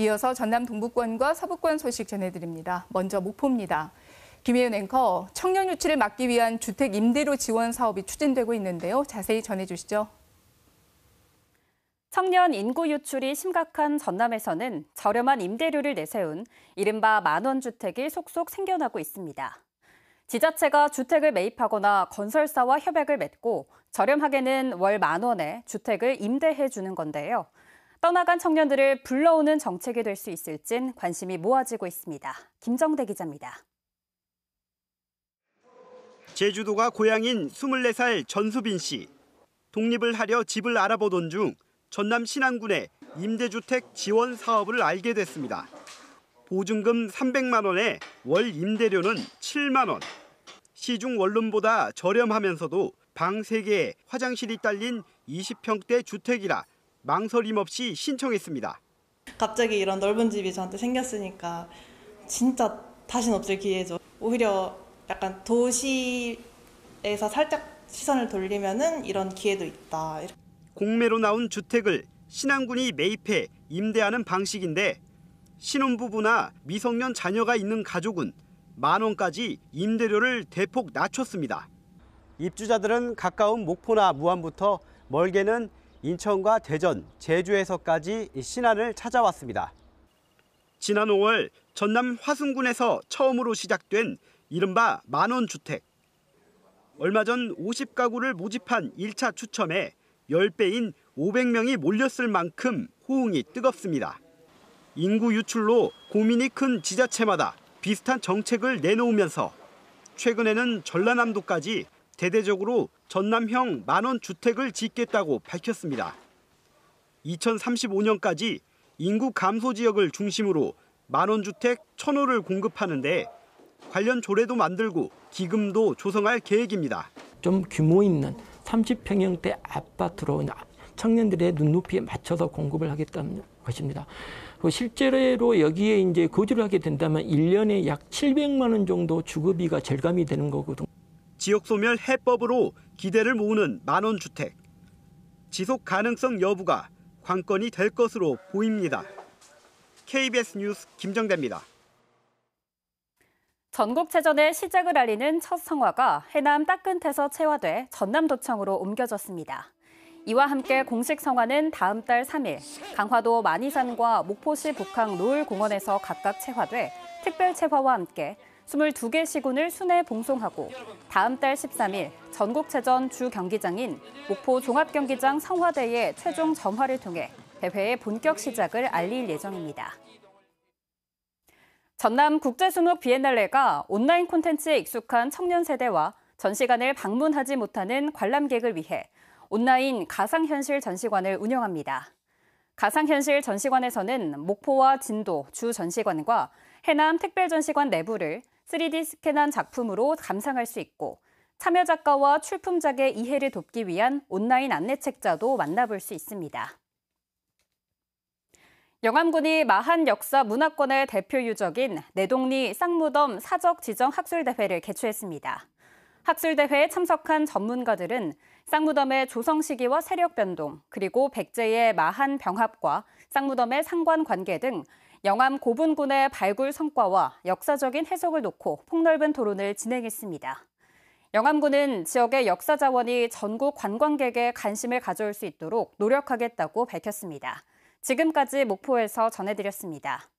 이어서 전남 동북권과 서부권 소식 전해드립니다. 먼저 목포입니다. 김혜윤 앵커, 청년 유치를 막기 위한 주택 임대료 지원 사업이 추진되고 있는데요. 자세히 전해주시죠. 청년 인구 유출이 심각한 전남에서는 저렴한 임대료를 내세운 이른바 만원 주택이 속속 생겨나고 있습니다. 지자체가 주택을 매입하거나 건설사와 협약을 맺고 저렴하게는 월만 원에 주택을 임대해 주는 건데요. 떠나간 청년들을 불러오는 정책이 될 수 있을진 관심이 모아지고 있습니다. 김정대 기자입니다. 제주도가 고향인 24살 전수빈 씨. 독립을 하려 집을 알아보던 중 전남 신안군의 임대주택 지원 사업을 알게 됐습니다. 보증금 300만 원에 월 임대료는 7만 원. 시중 원룸보다 저렴하면서도 방 3개에 화장실이 딸린 20평대 주택이라 망설임 없이 신청했습니다. 갑자기 이런 넓은 집이 저한테 생겼으니까 진짜 다신 없을 기회죠. 오히려 약간 도시에서 살짝 시선을 돌리면은 이런 기회도 있다. 공매로 나온 주택을 신안군이 매입해 임대하는 방식인데 신혼부부나 미성년 자녀가 있는 가족은 만 원까지 임대료를 대폭 낮췄습니다. 입주자들은 가까운 목포나 무안부터 멀게는 인천과 대전, 제주에서까지 신안을 찾아왔습니다. 지난 5월 전남 화순군에서 처음으로 시작된 이른바 만원 주택. 얼마 전 50가구를 모집한 1차 추첨에 10배인 500명이 몰렸을 만큼 호응이 뜨겁습니다. 인구 유출로 고민이 큰 지자체마다 비슷한 정책을 내놓으면서 최근에는 전라남도까지 대대적으로 전남형 만원 주택을 짓겠다고 밝혔습니다. 2035년까지 인구 감소 지역을 중심으로 만원 주택 천호를 공급하는데 관련 조례도 만들고 기금도 조성할 계획입니다. 좀 규모 있는 30평형대 아파트로 청년들의 눈높이에 맞춰서 공급을 하겠다는 것입니다. 그 실제로 여기에 이제 거주를 하게 된다면 1년에 약 700만 원 정도 주거비가 절감이 되는 거거든 지역 소멸 해법으로 기대를 모으는 만원 주택. 지속 가능성 여부가 관건이 될 것으로 보입니다. KBS 뉴스 김정대입니다. 전국체전의 시작을 알리는 첫 성화가 해남 따끈태서 체화돼 전남도청으로 옮겨졌습니다. 이와 함께 공식 성화는 다음 달 3일 강화도 만니산과 목포시 북항 노을공원에서 각각 체화돼 특별 체화와 함께 22개 시군을 순회 봉송하고 다음 달 13일 전국체전 주 경기장인 목포 종합경기장 성화대의 최종 점화를 통해 대회의 본격 시작을 알릴 예정입니다. 전남 국제수목 비엔날레가 온라인 콘텐츠에 익숙한 청년 세대와 전시관을 방문하지 못하는 관람객을 위해 온라인 가상현실 전시관을 운영합니다. 가상현실 전시관에서는 목포와 진도 주 전시관과 해남 특별전시관 내부를 3D 스캔한 작품으로 감상할 수 있고 참여 작가와 출품작의 이해를 돕기 위한 온라인 안내 책자도 만나볼 수 있습니다. 영암군이 마한 역사 문화권의 대표 유적인 내동리 쌍무덤 사적 지정 학술대회를 개최했습니다. 학술대회에 참석한 전문가들은 쌍무덤의 조성 시기와 세력 변동, 그리고 백제의 마한 병합과 쌍무덤의 상관 관계 등 영암 고분군의 발굴 성과와 역사적인 해석을 놓고 폭넓은 토론을 진행했습니다. 영암군은 지역의 역사 자원이 전국 관광객의 관심을 가져올 수 있도록 노력하겠다고 밝혔습니다. 지금까지 목포에서 전해드렸습니다.